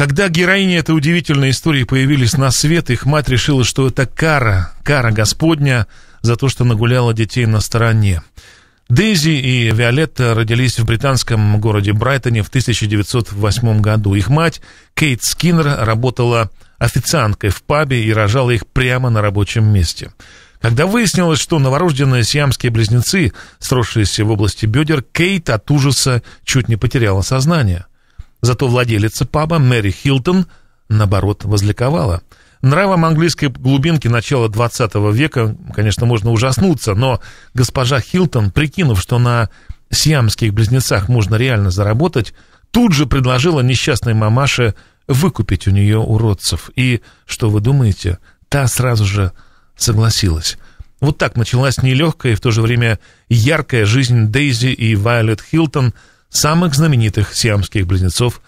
Когда героини этой удивительной истории появились на свет, их мать решила, что это кара, кара Господня за то, что нагуляла детей на стороне. Дейзи и Виолетта родились в британском городе Брайтоне в 1908 году. Их мать, Кейт Скиннер, работала официанткой в пабе и рожала их прямо на рабочем месте. Когда выяснилось, что новорожденные сиамские близнецы, сросшиеся в области бедер, Кейт от ужаса чуть не потеряла сознание. Зато владелица паба Мэри Хилтон, наоборот, возликовала. Нравом английской глубинки начала 20 века, конечно, можно ужаснуться, но госпожа Хилтон, прикинув, что на сиамских близнецах можно реально заработать, тут же предложила несчастной мамаше выкупить у нее уродцев. И, что вы думаете, та сразу же согласилась. Вот так началась нелегкая и в то же время яркая жизнь Дейзи и Вайолет Хилтон – самых знаменитых сиамских близнецов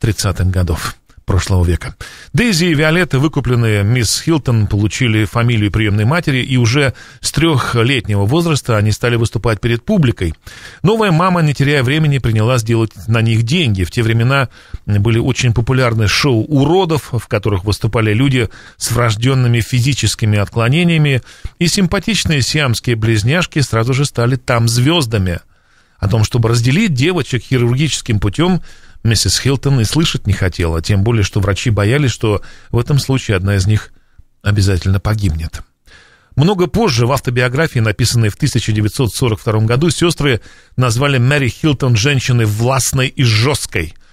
30-х годов прошлого века. Дейзи и Виолетта, выкупленные мисс Хилтон, получили фамилию приемной матери, и уже с трехлетнего возраста они стали выступать перед публикой. Новая мама, не теряя времени, приняла сделать на них деньги. В те времена были очень популярны шоу уродов, в которых выступали люди с врожденными физическими отклонениями, и симпатичные сиамские близняшки сразу же стали там звездами – о том, чтобы разделить девочек хирургическим путем, миссис Хилтон и слышать не хотела, тем более, что врачи боялись, что в этом случае одна из них обязательно погибнет. Много позже в автобиографии, написанной в 1942 году, сестры назвали Мэри Хилтон женщиной властной и жесткой –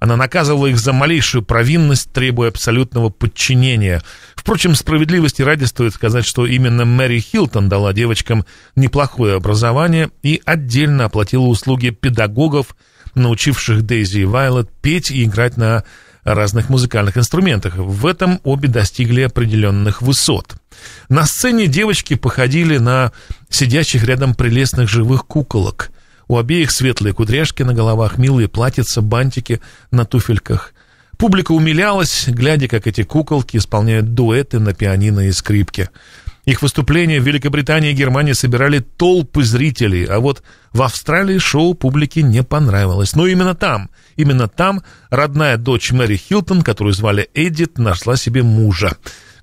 она наказывала их за малейшую провинность, требуя абсолютного подчинения. Впрочем, справедливости ради стоит сказать, что именно Мэри Хилтон дала девочкам неплохое образование и отдельно оплатила услуги педагогов, научивших Дейзи и Вайлот петь и играть на разных музыкальных инструментах. В этом обе достигли определенных высот. На сцене девочки походили на сидящих рядом прелестных живых куколок – у обеих светлые кудряшки на головах, милые платьица, бантики на туфельках. Публика умилялась, глядя, как эти куколки исполняют дуэты на пианино и скрипке. Их выступления в Великобритании и Германии собирали толпы зрителей, а вот в Австралии шоу публике не понравилось. Но именно там, именно там родная дочь Мэри Хилтон, которую звали Эдит, нашла себе мужа.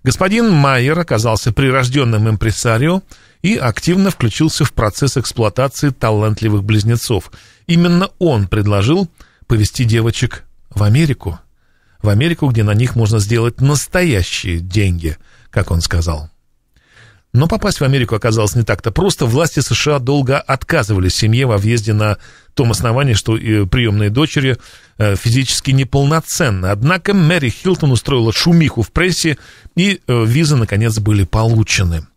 Господин Майер оказался прирожденным импресарио и активно включился в процесс эксплуатации талантливых близнецов. Именно он предложил повести девочек в Америку. В Америку, где на них можно сделать настоящие деньги, как он сказал. Но попасть в Америку оказалось не так-то просто. Власти США долго отказывались семье во въезде на том основании, что э, приемные дочери э, физически неполноценны. Однако Мэри Хилтон устроила шумиху в прессе, и э, визы, наконец, были получены.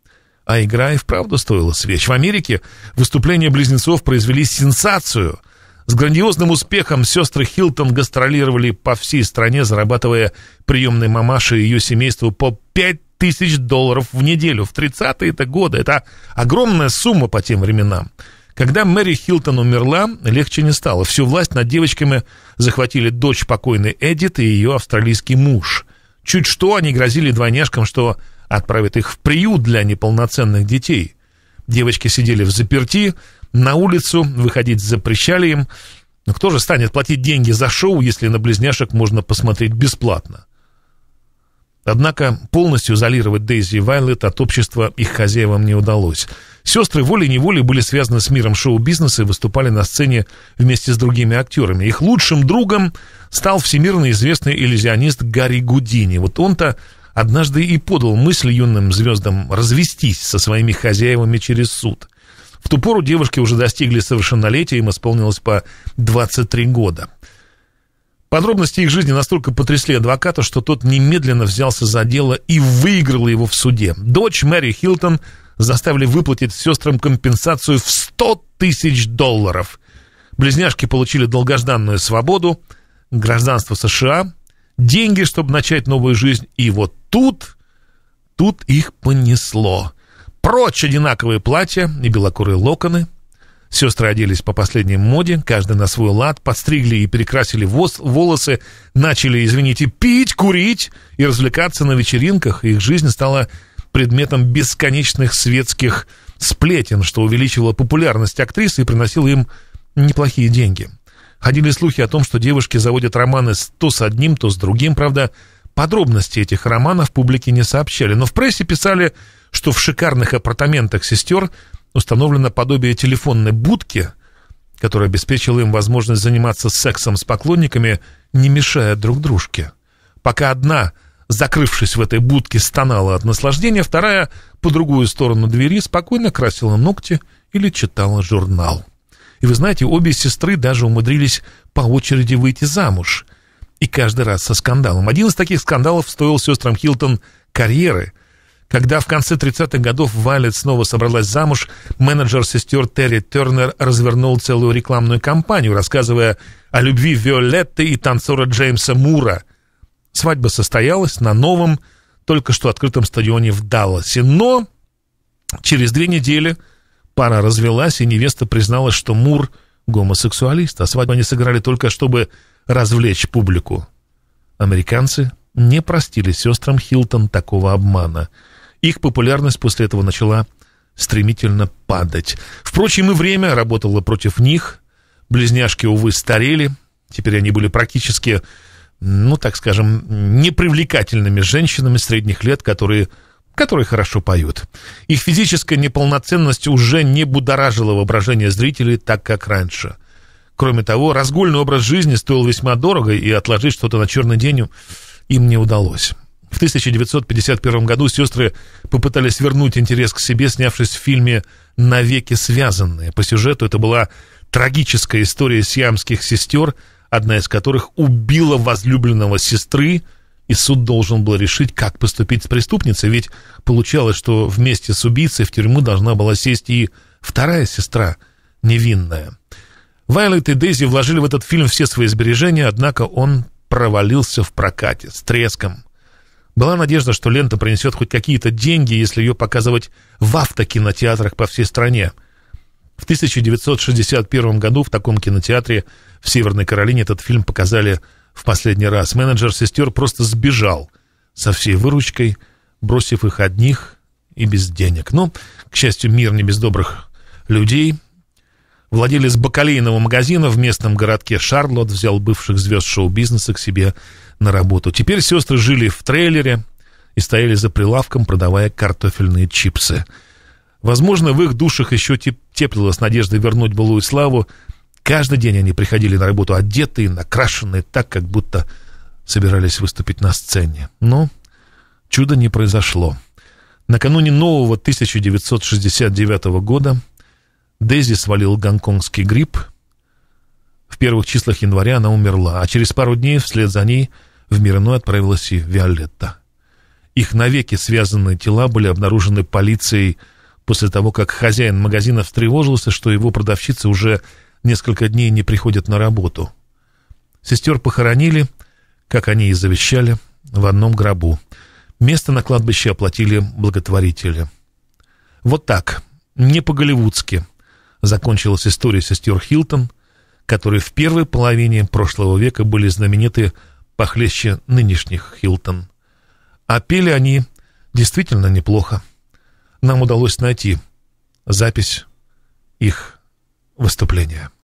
А игра и вправду стоила свеч. В Америке выступления близнецов произвели сенсацию. С грандиозным успехом сестры Хилтон гастролировали по всей стране, зарабатывая приемной мамаше и ее семейству по 5 тысяч долларов в неделю. В 30-е это годы. Это огромная сумма по тем временам. Когда Мэри Хилтон умерла, легче не стало. Всю власть над девочками захватили дочь покойной Эдит и ее австралийский муж. Чуть что они грозили двойняшкам, что отправят их в приют для неполноценных детей. Девочки сидели в заперти, на улицу, выходить запрещали им. Но кто же станет платить деньги за шоу, если на близняшек можно посмотреть бесплатно? Однако полностью изолировать Дейзи и Вайлет от общества их хозяевам не удалось. Сестры волей-неволей были связаны с миром шоу-бизнеса и выступали на сцене вместе с другими актерами. Их лучшим другом стал всемирно известный иллюзионист Гарри Гудини. Вот он-то однажды и подал мысль юным звездам развестись со своими хозяевами через суд. В ту пору девушки уже достигли совершеннолетия, им исполнилось по 23 года. Подробности их жизни настолько потрясли адвоката, что тот немедленно взялся за дело и выиграл его в суде. Дочь Мэри Хилтон заставили выплатить сестрам компенсацию в 100 тысяч долларов. Близняшки получили долгожданную свободу, гражданство США, деньги, чтобы начать новую жизнь. И вот тут, тут их понесло. Прочь одинаковые платья и белокурые локоны – Сестры оделись по последней моде, каждый на свой лад, подстригли и перекрасили волосы, начали, извините, пить, курить и развлекаться на вечеринках. Их жизнь стала предметом бесконечных светских сплетен, что увеличивало популярность актрисы и приносило им неплохие деньги. Ходили слухи о том, что девушки заводят романы то с одним, то с другим, правда, подробности этих романов публике не сообщали, но в прессе писали, что в шикарных апартаментах сестер установлено подобие телефонной будки, которая обеспечила им возможность заниматься сексом с поклонниками, не мешая друг дружке. Пока одна, закрывшись в этой будке, стонала от наслаждения, вторая, по другую сторону двери, спокойно красила ногти или читала журнал. И вы знаете, обе сестры даже умудрились по очереди выйти замуж. И каждый раз со скандалом. Один из таких скандалов стоил сестрам Хилтон карьеры – когда в конце 30-х годов Вайлет снова собралась замуж, менеджер сестер Терри Тернер развернул целую рекламную кампанию, рассказывая о любви Виолетты и танцора Джеймса Мура. Свадьба состоялась на новом, только что открытом стадионе в Далласе. Но через две недели пара развелась, и невеста призналась, что Мур гомосексуалист, а свадьбу они сыграли только, чтобы развлечь публику. Американцы не простили сестрам Хилтон такого обмана – их популярность после этого начала стремительно падать. Впрочем, и время работало против них. Близняшки, увы, старели. Теперь они были практически, ну, так скажем, непривлекательными женщинами средних лет, которые которые хорошо поют. Их физическая неполноценность уже не будоражила воображение зрителей так, как раньше. Кроме того, разгульный образ жизни стоил весьма дорого, и отложить что-то на черный день им не удалось. В 1951 году сестры попытались вернуть интерес к себе, снявшись в фильме «Навеки связанные». По сюжету это была трагическая история сиамских сестер, одна из которых убила возлюбленного сестры, и суд должен был решить, как поступить с преступницей, ведь получалось, что вместе с убийцей в тюрьму должна была сесть и вторая сестра, невинная. Вайлет и Дейзи вложили в этот фильм все свои сбережения, однако он провалился в прокате с треском – была надежда, что лента принесет хоть какие-то деньги, если ее показывать в автокинотеатрах по всей стране. В 1961 году в таком кинотеатре в Северной Каролине этот фильм показали в последний раз. Менеджер сестер просто сбежал со всей выручкой, бросив их одних и без денег. Но, к счастью, мир не без добрых людей – Владелец бакалейного магазина в местном городке Шарлотт взял бывших звезд шоу-бизнеса к себе на работу. Теперь сестры жили в трейлере и стояли за прилавком, продавая картофельные чипсы. Возможно, в их душах еще теплилась надежда вернуть былую славу. Каждый день они приходили на работу одетые, накрашенные так, как будто собирались выступить на сцене. Но чудо не произошло. Накануне нового 1969 года Дейзи свалил гонконгский грипп. В первых числах января она умерла, а через пару дней вслед за ней в Мирной отправилась и Виолетта. Их навеки связанные тела были обнаружены полицией после того, как хозяин магазина встревожился, что его продавщицы уже несколько дней не приходят на работу. Сестер похоронили, как они и завещали, в одном гробу. Место на кладбище оплатили благотворители. Вот так, не по-голливудски – закончилась история сестер Хилтон, которые в первой половине прошлого века были знамениты похлеще нынешних Хилтон. А пели они действительно неплохо. Нам удалось найти запись их выступления.